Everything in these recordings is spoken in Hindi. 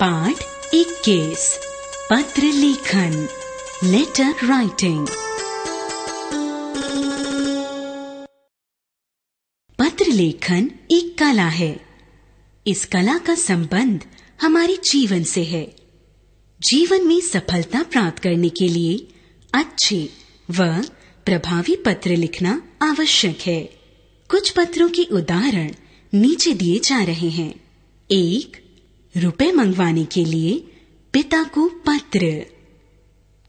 पाठ इक्कीस पत्र लेखन लेटर राइटिंग पत्र लेखन एक कला है इस कला का संबंध हमारे जीवन से है जीवन में सफलता प्राप्त करने के लिए अच्छे व प्रभावी पत्र लिखना आवश्यक है कुछ पत्रों के उदाहरण नीचे दिए जा रहे हैं एक रुपए मंगवाने के लिए पिता को पत्र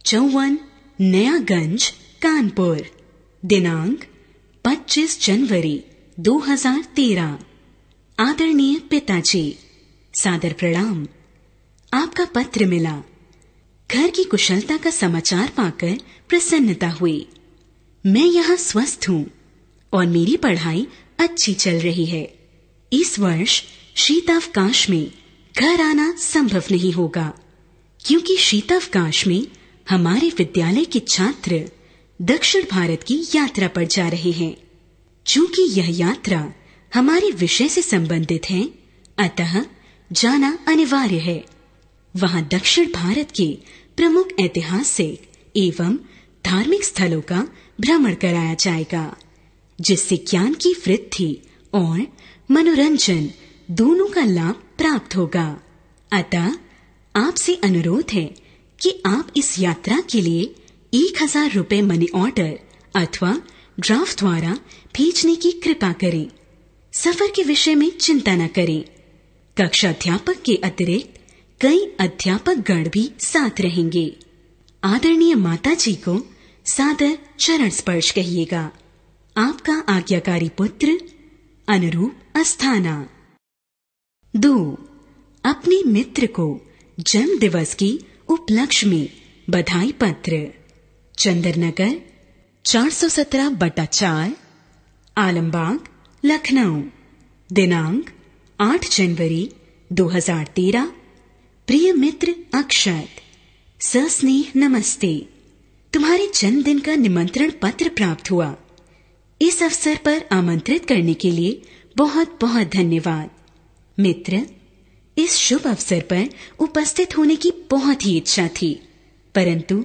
चौवन नयागंज कानपुर दिनांक 25 जनवरी 2013 आदरणीय पिताजी सादर प्रणाम आपका पत्र मिला घर की कुशलता का समाचार पाकर प्रसन्नता हुई मैं यहाँ स्वस्थ हूँ और मेरी पढ़ाई अच्छी चल रही है इस वर्ष शीतावकाश में घर आना संभव नहीं होगा क्योंकि शीतावकाश में हमारे विद्यालय के छात्र दक्षिण भारत की यात्रा पर जा रहे हैं चूंकि यह यात्रा हमारे विषय से संबंधित है अतः जाना अनिवार्य है वहां दक्षिण भारत के प्रमुख ऐतिहासिक एवं धार्मिक स्थलों का भ्रमण कराया जाएगा जिससे ज्ञान की वृद्धि और मनोरंजन दोनों का लाभ प्राप्त होगा अतः आपसे अनुरोध है कि आप इस यात्रा के लिए एक हजार रूपए मनी ऑर्डर अथवा ड्राफ्ट द्वारा भेजने की कृपा करें सफर के विषय में चिंता न करें कक्षा अध्यापक के अतिरिक्त कई अध्यापक गण भी साथ रहेंगे आदरणीय माता जी को सादर चरण स्पर्श कहिएगा आपका आज्ञाकारी पुत्र अनुरूप अस्थाना दो अपने मित्र को जन्म दिवस की उपलक्ष्य में बधाई पत्र चंद्रनगर 417 बटा चार आलमबाग लखनऊ दिनांक 8 जनवरी 2013 प्रिय मित्र अक्षत सस्नेह नमस्ते तुम्हारे जन्मदिन का निमंत्रण पत्र प्राप्त हुआ इस अवसर पर आमंत्रित करने के लिए बहुत बहुत धन्यवाद मित्र इस शुभ अवसर पर उपस्थित होने की बहुत ही इच्छा थी परंतु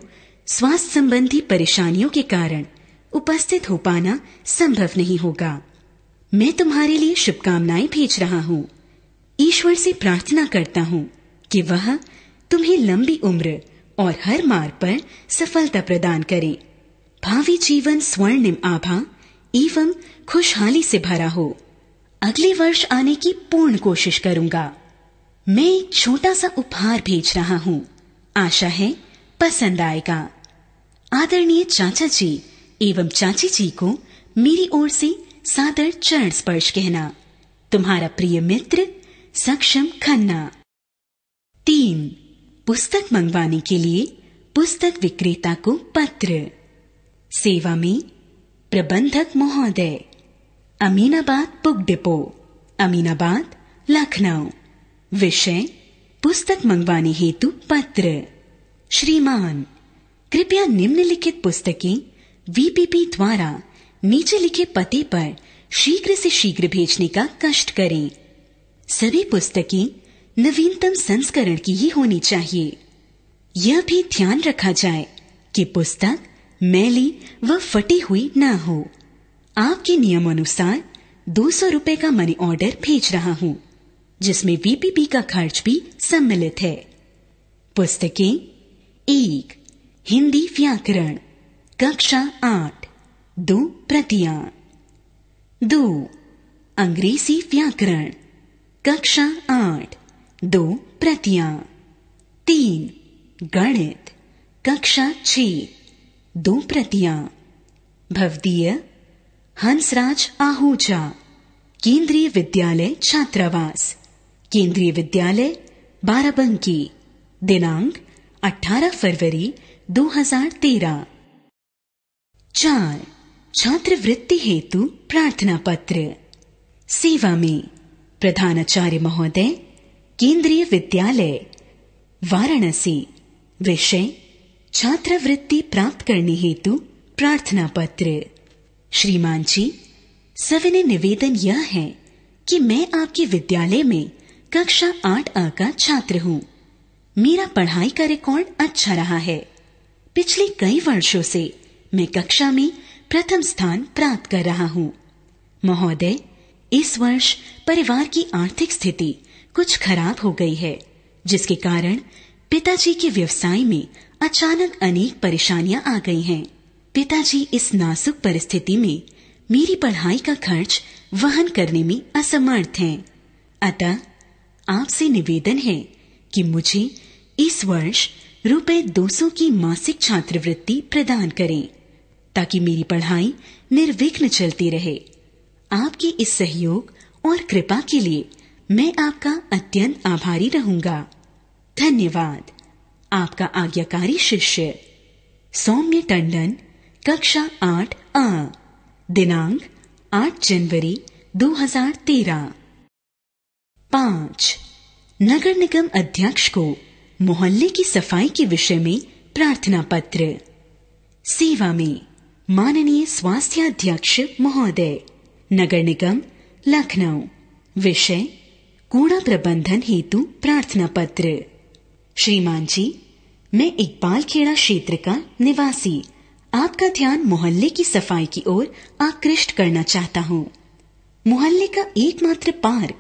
स्वास्थ्य संबंधी परेशानियों के कारण उपस्थित हो पाना संभव नहीं होगा मैं तुम्हारे लिए शुभकामनाएं भेज रहा हूँ ईश्वर से प्रार्थना करता हूँ कि वह तुम्हें लंबी उम्र और हर मार्ग पर सफलता प्रदान करे भावी जीवन स्वर्णिम आभा एवं खुशहाली से भरा हो अगले वर्ष आने की पूर्ण कोशिश करूंगा मैं एक छोटा सा उपहार भेज रहा हूँ आशा है पसंद आएगा आदरणीय चाचा जी एवं चाची जी को मेरी ओर से सादर चरण स्पर्श कहना तुम्हारा प्रिय मित्र सक्षम खन्ना तीन पुस्तक मंगवाने के लिए पुस्तक विक्रेता को पत्र सेवा में प्रबंधक महोदय अमीनाबाद बुक डिपो अमीनाबाद लखनऊ विषय पुस्तक मंगवाने हेतु पत्र श्रीमान कृपया निम्नलिखित पुस्तकें वीपीपी द्वारा नीचे लिखे पते पर शीघ्र से शीघ्र भेजने का कष्ट करें सभी पुस्तकें नवीनतम संस्करण की ही होनी चाहिए यह भी ध्यान रखा जाए कि पुस्तक मैली व फटी हुई ना हो आपके नियमानुसार दो सौ रूपए का मनी ऑर्डर भेज रहा हूँ जिसमें वीपीपी का खर्च भी सम्मिलित है पुस्तकें एक हिंदी व्याकरण कक्षा आठ दो प्रतियां दो अंग्रेजी व्याकरण कक्षा आठ दो प्रतियां तीन गणित कक्षा छ दो प्रतियां भवदीय हंसराज आहूजा केंद्रीय विद्यालय छात्रावास केंद्रीय विद्यालय बाराबंकी दिनांक 18 फरवरी 2013 चार छात्रवृत्ति हेतु प्रार्थना पत्र सेवा में प्रधानाचार्य महोदय केंद्रीय विद्यालय वाराणसी विषय छात्रवृत्ति प्राप्त करने हेतु प्रार्थना पत्र श्रीमान जी सविनय निवेदन यह है कि मैं आपके विद्यालय में कक्षा आठ अ का छात्र हूँ मेरा पढ़ाई का रिकॉर्ड अच्छा रहा है पिछले कई वर्षों से मैं कक्षा में प्रथम स्थान प्राप्त कर रहा हूँ महोदय इस वर्ष परिवार की आर्थिक स्थिति कुछ खराब हो गई है जिसके कारण पिताजी के व्यवसाय में अचानक अनेक परेशानियां आ गई हैं। पिताजी इस नासुक परिस्थिति में मेरी पढ़ाई का खर्च वहन करने में असमर्थ हैं। अतः आपसे निवेदन है कि मुझे इस वर्ष रुपए 200 की मासिक छात्रवृत्ति प्रदान करें ताकि मेरी पढ़ाई निर्विघ्न चलती रहे आपके इस सहयोग और कृपा के लिए मैं आपका अत्यंत आभारी रहूंगा धन्यवाद आपका आज्ञाकारी शिष्य सौम्य टंडन कक्षा आठ अ दिनांक आठ जनवरी 2013 पांच नगर निगम अध्यक्ष को मोहल्ले की सफाई के विषय में प्रार्थना पत्र सेवा में माननीय स्वास्थ्य अध्यक्ष महोदय नगर निगम लखनऊ विषय कूड़ा प्रबंधन हेतु प्रार्थना पत्र श्रीमान जी मैं इकबाल खेड़ा क्षेत्र का निवासी आपका ध्यान मोहल्ले की सफाई की ओर आकृष्ट करना चाहता हूँ मोहल्ले का एकमात्र पार्क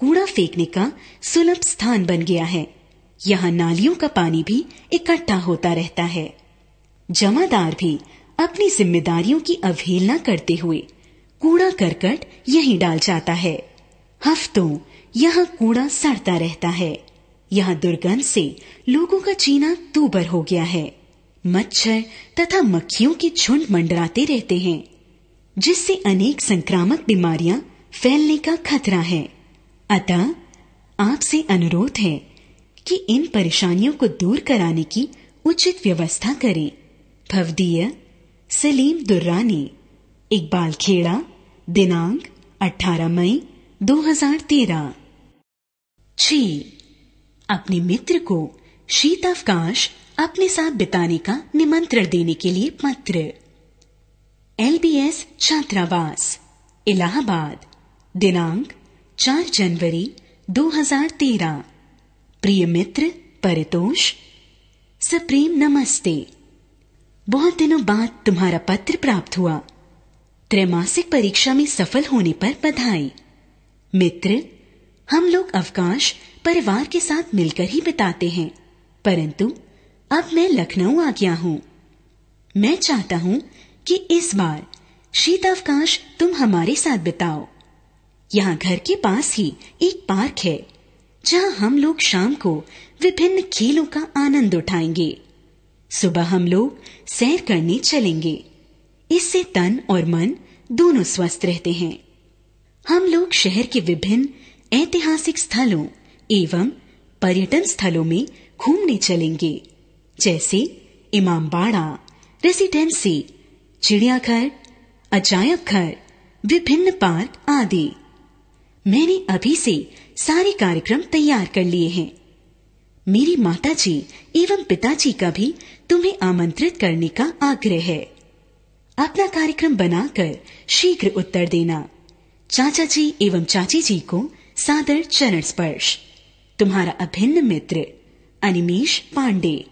कूड़ा फेंकने का सुलभ स्थान बन गया है यहाँ नालियों का पानी भी इकट्ठा होता रहता है जमादार भी अपनी जिम्मेदारियों की अवहेलना करते हुए कूड़ा करकट यहीं डाल जाता है हफ्तों यहाँ कूड़ा सड़ता रहता है यहाँ दुर्गंध से लोगों का जीना दूबर हो गया है मच्छर तथा मक्खियों के झुंड मंडराते रहते हैं जिससे अनेक संक्रामक बीमारियां फैलने का खतरा है अतः आपसे अनुरोध है कि इन परेशानियों को दूर कराने की उचित व्यवस्था करें भवदीय सलीम दुर्रानी इकबाल खेड़ा दिनांक 18 मई 2013 छ अपने मित्र को शीतावकाश अपने साथ बिताने का निमंत्रण देने के लिए पत्र एल बी एस छात्रावास इलाहाबाद दिनांक 4 जनवरी 2013 प्रिय मित्र परितोष सप्रेम नमस्ते बहुत दिनों बाद तुम्हारा पत्र प्राप्त हुआ त्रैमासिक परीक्षा में सफल होने पर बधाई मित्र हम लोग अवकाश परिवार के साथ मिलकर ही बिताते हैं परंतु अब मैं लखनऊ आ गया हूँ मैं चाहता हूँ कि इस बार शीतावकाश तुम हमारे साथ बिताओ यहाँ घर के पास ही एक पार्क है जहाँ हम लोग शाम को विभिन्न खेलों का आनंद उठाएंगे सुबह हम लोग सैर करने चलेंगे इससे तन और मन दोनों स्वस्थ रहते हैं हम लोग शहर के विभिन्न ऐतिहासिक स्थलों एवं पर्यटन स्थलों में घूमने चलेंगे जैसे इमाम बाड़ा रेसिडेंसी चिड़ियाघर अजायब घर विभिन्न पार्क आदि मैंने अभी से सारे कार्यक्रम तैयार कर लिए हैं मेरी माताजी एवं पिताजी का भी तुम्हें आमंत्रित करने का आग्रह है अपना कार्यक्रम बनाकर शीघ्र उत्तर देना चाचा जी एवं चाची जी को सादर चरण स्पर्श तुम्हारा अभिन्न मित्र अनिमेश पांडे